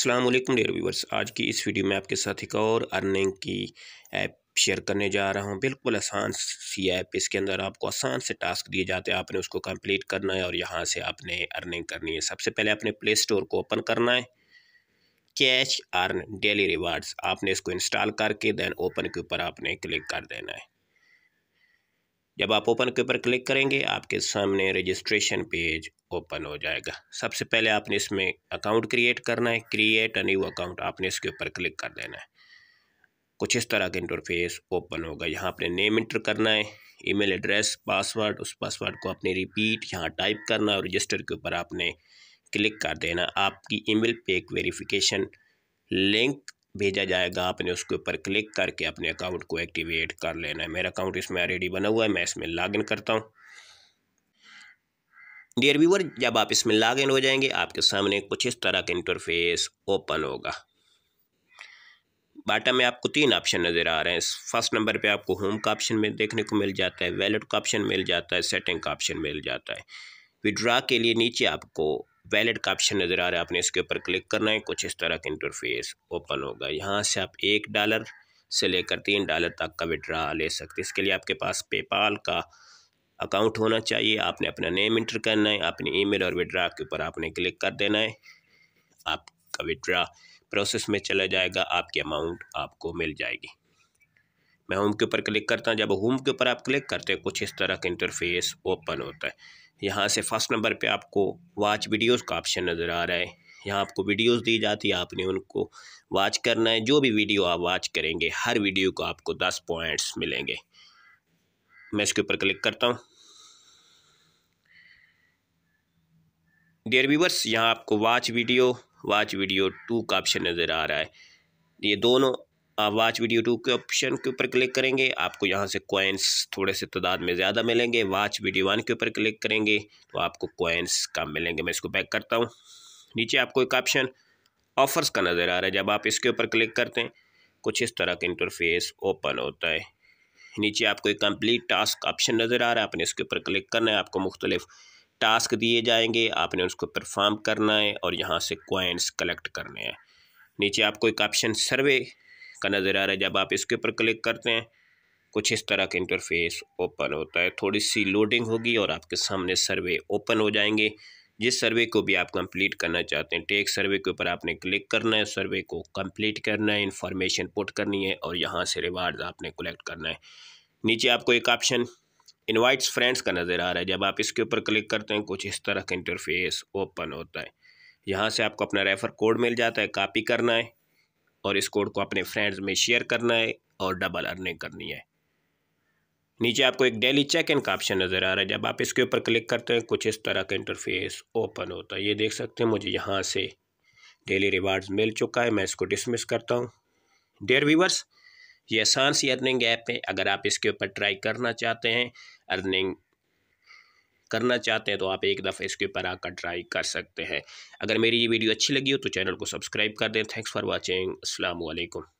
Aslam dare viewers आज की इस वीडियो में आपके साथ एक और अर्निंग की ऐप शेयर करने जा रहा हूँ बिल्कुल आसान सी ऐप इसके अंदर आपको आसान से टास्क दिए जाते हैं आपने उसको कंप्लीट करना है और यहाँ से आपने अर्निंग करनी है सबसे पहले आपने प्ले स्टोर को ओपन करना है कैश अर्न डेली रिवार्ड्स आपने इसको इंस्टॉल करके दैन ओपन के ऊपर आपने क्लिक कर देना है जब आप ओपन के ऊपर क्लिक करेंगे आपके सामने रजिस्ट्रेशन पेज ओपन हो जाएगा सबसे पहले आपने इसमें अकाउंट क्रिएट करना है क्रिएट अ न्यू अकाउंट आपने इसके ऊपर क्लिक कर देना है कुछ इस तरह का इंटरफेस ओपन होगा यहाँ आपने नेम इंटर करना है ईमेल एड्रेस पासवर्ड उस पासवर्ड को आपने रिपीट यहाँ टाइप करना और रजिस्टर के ऊपर आपने क्लिक कर देना आपकी ईमेल पे एक वेरिफिकेशन लिंक भेजा जाएगा आपने उसके ऊपर क्लिक करके अपने अकाउंट को एक्टिवेट कर लेना है मेरा अकाउंट इसमें ऑलरेडी बना हुआ है मैं इसमें लॉगिन करता हूँ डियर व्यूवर जब आप इसमें लॉग इन हो जाएंगे आपके सामने कुछ इस तरह का इंटरफेस ओपन होगा बाटा में आपको तीन ऑप्शन नज़र आ रहे हैं फर्स्ट नंबर पे आपको होम का ऑप्शन में देखने को मिल जाता है वैलेट का ऑप्शन मिल जाता है सेटिंग का ऑप्शन मिल जाता है विड्रा के लिए नीचे आपको वैलेट का ऑप्शन नज़र आ रहा है आपने इसके ऊपर क्लिक करना है कुछ इस तरह का इंटरफेस ओपन होगा यहाँ से आप एक डॉलर से लेकर तीन डॉलर तक का विड्रा ले सकते इसके लिए आपके पास पेपाल का अकाउंट होना चाहिए आपने अपना नेम इंटर करना है अपनी ईमेल और विड्रा के ऊपर आपने क्लिक कर देना है आपका विड्रा प्रोसेस में चला जाएगा आपकी अमाउंट आपको मिल जाएगी मैं होम के ऊपर क्लिक करता हूँ जब होम के ऊपर आप क्लिक करते हैं कुछ इस तरह का इंटरफेस ओपन होता है यहाँ से फर्स्ट नंबर पे आपको वॉच वीडियोस का ऑप्शन नज़र आ रहा है यहाँ आपको वीडियोस दी जाती है आपने उनको वॉच करना है जो भी वीडियो आप वॉच करेंगे हर वीडियो को आपको दस पॉइंट्स मिलेंगे मैं इसके ऊपर क्लिक करता हूँ डियर व्यूवर्स यहाँ आपको watch video watch video two का ऑप्शन नज़र आ रहा है ये दोनों आप वाच वीडियो टू के ऑप्शन के ऊपर क्लिक करेंगे आपको यहाँ से कोइंस थोड़े से तादाद में ज़्यादा मिलेंगे वाच वीडियो वन के ऊपर क्लिक करेंगे तो आपको कोइंस कम मिलेंगे मैं इसको पैक करता हूँ नीचे आपको एक ऑप्शन ऑफ़र्स का नज़र आ रहा है जब आप इसके ऊपर क्लिक करते हैं कुछ इस तरह का इंटरफेस ओपन होता है नीचे आपको एक कंप्लीट टास्क ऑप्शन नज़र आ रहा है आपने इसके ऊपर क्लिक करना है आपको मुख्तलिफ़ टास्क दिए जाएंगे आपने उसको परफॉर्म करना है और यहाँ से कोइंस कलेक्ट करने हैं नीचे आपको एक ऑप्शन सर्वे का नज़र आ रहा है जब आप इसके ऊपर क्लिक करते हैं कुछ इस तरह का इंटरफेस ओपन होता है थोड़ी सी लोडिंग होगी और आपके सामने सर्वे ओपन हो जाएंगे जिस सर्वे को भी आप कंप्लीट करना चाहते हैं टेक सर्वे के ऊपर आपने क्लिक करना है सर्वे को कंप्लीट करना है इन्फॉर्मेशन पुट करनी है और यहाँ से रिवार्ड आपने कलेक्ट करना है नीचे आपको एक ऑप्शन इनवाइट्स फ्रेंड्स का नज़र आ रहा है जब आप इसके ऊपर क्लिक करते हैं कुछ इस तरह का इंटरफेस ओपन होता है यहाँ से आपको अपना रेफ़र कोड मिल जाता है कॉपी करना है और इस कोड को अपने फ्रेंड्स में शेयर करना है और डबल अर्निंग करनी है नीचे आपको एक डेली चेक इन का ऑप्शन नज़र आ रहा है जब आप इसके ऊपर क्लिक करते हैं कुछ इस तरह का इंटरफेस ओपन होता है ये देख सकते हैं मुझे यहाँ से डेली रिवार्ड्स मिल चुका है मैं इसको डिसमिस करता हूँ डेयर व्यूवर्स ये आसान सी अर्निंग ऐप है अगर आप इसके ऊपर ट्राई करना चाहते हैं अर्निंग करना चाहते हैं तो आप एक दफ़ा इसके ऊपर आकर ट्राई कर सकते हैं अगर मेरी ये वीडियो अच्छी लगी हो तो चैनल को सब्सक्राइब कर दें थैंक्स फॉर वॉचिंग असलकुम